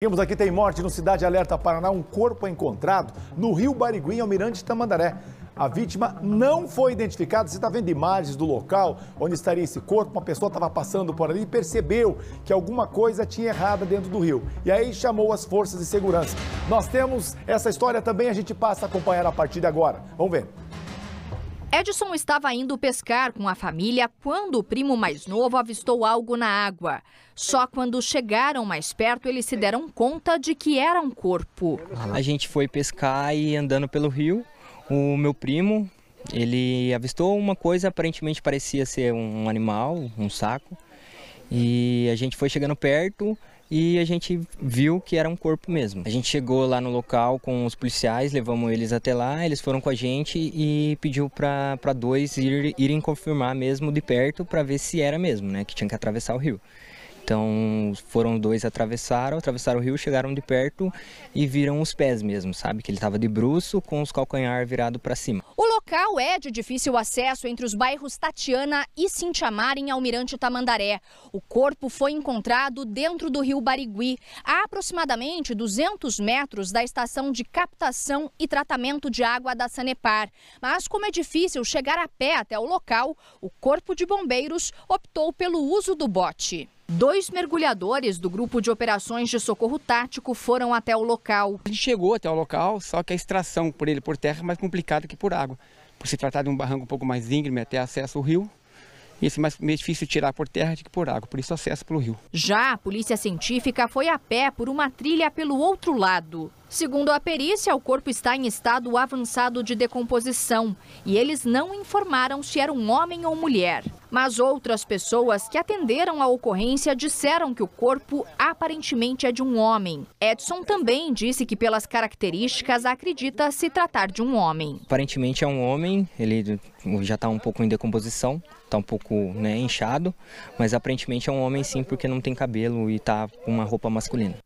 Temos aqui, tem morte no Cidade Alerta Paraná. Um corpo é encontrado no rio Barigui, Almirante Tamandaré. A vítima não foi identificada. Você está vendo imagens do local onde estaria esse corpo. Uma pessoa estava passando por ali e percebeu que alguma coisa tinha errada dentro do rio. E aí chamou as forças de segurança. Nós temos essa história também, a gente passa a acompanhar a partir de agora. Vamos ver. Edson estava indo pescar com a família quando o primo mais novo avistou algo na água. Só quando chegaram mais perto, eles se deram conta de que era um corpo. A gente foi pescar e andando pelo rio, o meu primo, ele avistou uma coisa, aparentemente parecia ser um animal, um saco. E a gente foi chegando perto, e a gente viu que era um corpo mesmo. A gente chegou lá no local com os policiais, levamos eles até lá, eles foram com a gente e pediu para dois ir, irem confirmar mesmo de perto para ver se era mesmo, né, que tinha que atravessar o rio. Então foram dois, atravessaram, atravessaram o rio, chegaram de perto e viram os pés mesmo, sabe? Que ele estava de bruço com os calcanhar virado para cima. O local é de difícil acesso entre os bairros Tatiana e Sintiamar, em Almirante Tamandaré. O corpo foi encontrado dentro do rio Barigui, a aproximadamente 200 metros da estação de captação e tratamento de água da Sanepar. Mas como é difícil chegar a pé até o local, o Corpo de Bombeiros optou pelo uso do bote. Dois mergulhadores do grupo de operações de socorro tático foram até o local. A gente chegou até o local, só que a extração por ele por terra é mais complicada que por água. Por se tratar de um barranco um pouco mais íngreme até acesso ao rio, esse é mais difícil tirar por terra do que por água, por isso acesso pelo rio. Já a polícia científica foi a pé por uma trilha pelo outro lado. Segundo a perícia, o corpo está em estado avançado de decomposição e eles não informaram se era um homem ou mulher. Mas outras pessoas que atenderam a ocorrência disseram que o corpo aparentemente é de um homem. Edson também disse que, pelas características, acredita se tratar de um homem. Aparentemente é um homem, ele já está um pouco em decomposição, está um pouco né, inchado, mas aparentemente é um homem sim, porque não tem cabelo e está com uma roupa masculina.